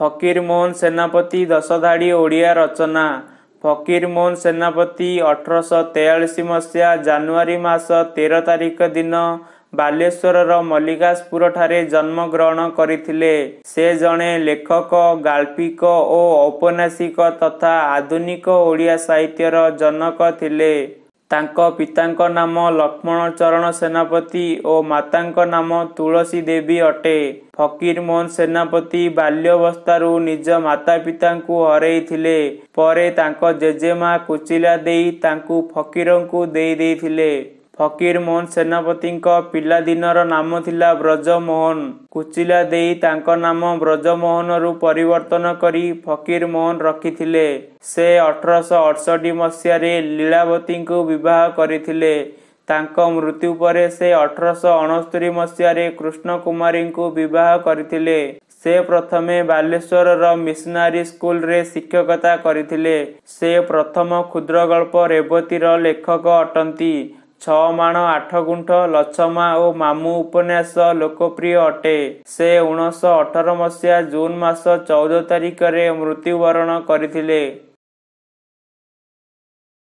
ଫକୀର ମୋହନ ସେନାପତି ଦଶଧାଡ଼ି ଓଡ଼ିଆ ରଚନା ଫକୀର ମୋହନ ସେନାପତି ଅଠରଶହ ତେୟାଳିଶ ମସିହା ଜାନୁଆରୀ ମାସ ତେର ତାରିଖ ଦିନ ବାଲେଶ୍ୱରର ଠାରେ ଜନ୍ମଗ୍ରହଣ କରିଥିଲେ ସେ ଜଣେ ଲେଖକ ଗାଳ୍ପିକ ଓ ଔପନ୍ୟାସିକ ତଥା ଆଧୁନିକ ଓଡ଼ିଆ ସାହିତ୍ୟର ଜନକ ଥିଲେ ତାଙ୍କ ପିତାଙ୍କ ନାମ ଲକ୍ଷ୍ମଣ ଚରଣ ସେନାପତି ଓ ମାତାଙ୍କ ନାମ ତୁଳସୀ ଦେବୀ ଅଟେ ଫକୀରମୋହନ ସେନାପତି ବାଲ୍ୟବସ୍ଥାରୁ ନିଜ ମାତା ପିତାଙ୍କୁ ହରେଇଥିଲେ ପରେ ତାଙ୍କ ଜେଜେମା କୁଚିଲା ଦେଇ ତାଙ୍କୁ ଫକୀରଙ୍କୁ ଦେଇ ଦେଇଥିଲେ ଫକୀରମୋହନ ସେନାପତିଙ୍କ ପିଲାଦିନର ନାମ ଥିଲା ବ୍ରଜମୋହନ କୁଚିଲା ଦେଇ ତାଙ୍କ ନାମ ବ୍ରଜମୋହନରୁ ପରିବର୍ତ୍ତନ କରି ଫକୀର ମୋହନ ରଖିଥିଲେ ସେ ଅଠରଶହ ଅଠଷଠି ମସିହାରେ ଲୀଳାବତୀଙ୍କୁ ବିବାହ କରିଥିଲେ ତାଙ୍କ ମୃତ୍ୟୁ ପରେ ସେ ଅଠରଶହ ଅଣସ୍ତରି ମସିହାରେ କୃଷ୍ଣ କୁମାରୀଙ୍କୁ ବିବାହ କରିଥିଲେ ସେ ପ୍ରଥମେ ବାଲେଶ୍ୱରର ମିଶନାରୀ ସ୍କୁଲରେ ଶିକ୍ଷକତା କରିଥିଲେ ସେ ପ୍ରଥମ କ୍ଷୁଦ୍ର ଗଳ୍ପ ରେବତୀର ଲେଖକ ଅଟନ୍ତି ଛଅ ମାଣ ଆଠ ଗୁଣ୍ଠ ଲଛମା ଓ ମାମୁଁ ଉପନ୍ୟାସ ଲୋକପ୍ରିୟ ଅଟେ ସେ ଉଣେଇଶହ ଅଠର ମସିହା ଜୁନ୍ ମାସ ଚଉଦ ତାରିଖରେ ମୃତ୍ୟୁବରଣ କରିଥିଲେ